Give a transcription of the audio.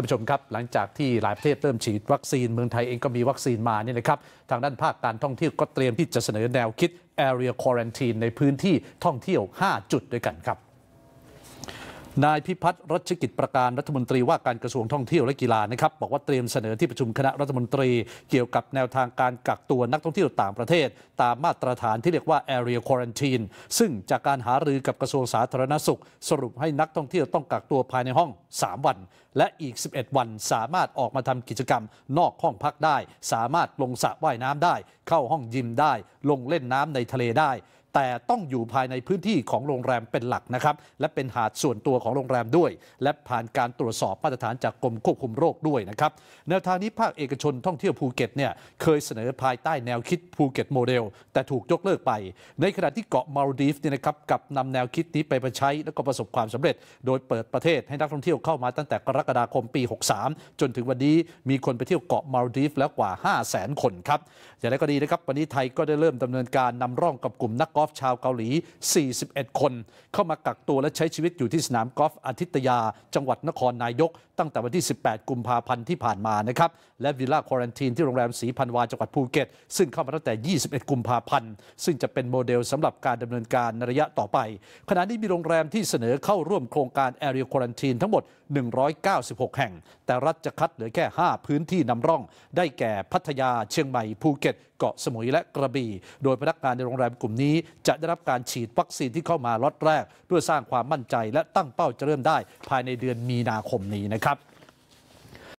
านผู้ชมครับหลังจากที่หลายประเทศเริ่มฉีดวัคซีนเมืองไทยเองก็มีวัคซีนมาเนี่ยนะครับ ทางด้านภาคการท่องเที่ยวก็เตรียมที่จะเสนอแนวคิด Area Quarantine ในพื้นที่ท่องเที่ยว5จุดด้วยกันครับนายพิพัฒน์รัชกิจประการรัฐมนตรีว่าการกระทรวงท่องเที่ยวและกีฬา นะครับ บอกว่าเตรียมเสนอที่ประชุมคณะรัฐมนตรี เกี่ยวกับแนวทางการกักตัวนักท่องเที่ยวต่างประเทศ ตามมาตรฐานที่เรียกว่า Area Quarantine ซึ่งจากการหารือกับกระทรวงสาธารณสุข สรุปให้นักท่องเที่ยวต้องกักตัวภายในห้อง 3 วัน และอีก 11 วันสามารถออกมาทำกิจกรรมนอกห้องพักได้ สามารถลงสระว่ายน้ำได้ เข้าห้องยิมได้ ลงเล่นน้ำในทะเลได้แต่ต้องอยู่ภายในพื้นที่ของโรงแรมเป็นหลักนะครับ และเป็นหาดส่วนตัวของโรงแรมด้วย และผ่านการตรวจสอบมาตรฐานจากกรมควบคุมโรคด้วยนะครับแนวทางนี้ภาคเอกชนท่องเที่ยวภูเก็ตเนี่ยเคยเสนอภายใต้แนวคิดภูเก็ตโมเดล แต่ถูกยกเลิกไป ในขณะที่เกาะมาลดีฟเนี่ยนะครับกับนำแนวคิดนี้ไปปใช้ แล้วก็ประสบความสำเร็จ โดยเปิดประเทศให้นักท่องเที่ยวเข้ามาตั้งแต่กรกฎาคมปี 63 จนถึงวันนี้มีคนไปเที่ยวเกาะมาลดีฟแล้วกว่า 5 0 0 0 0 0คนครับอย่างไรก็ดีนะครับวันนี้ไทยก็ได้เริ่มดำเนินการนำร่องกับกลุ่มนักกอล์ฟชาวเกาหลี 41 คน เข้ามากักตัวและใช้ชีวิตอยู่ที่สนามกอล์ฟอาทิตยา จังหวัดนครนายก ตั้งแต่วันที่ 18 กุมภาพันธ์ที่ผ่านมานะครับ และวิลล่าควอรันทีนที่โรงแรมสีพันวาจังหวัดภูเก็ต ซึ่งเข้ามาตั้งแต่ 21 กุมภาพันธ์ซึ่งจะเป็นโมเดลสำหรับการดำเนินการในระยะต่อไป ขณะนี้มีโรงแรมที่เสนอเข้าร่วมโครงการแอเรียควอรันทีนทั้งหมด 196 แห่ง แต่รัฐจะคัดเหลือแค่ 5 พื้นที่นำร่อง ได้แก่พัทยาเชียงใหม่ภูเก็ตเกาะสมุยและกระบี่ โดยพนักงานในโรงแรมกลุ่มนี้จะได้รับการฉีดวัคซีนที่เข้ามาล็อตแรก เพื่อสร้างความมั่นใจและตั้งเป้าจะเริ่มได้ ภายในเดือนมีนาคมนี้นะครับ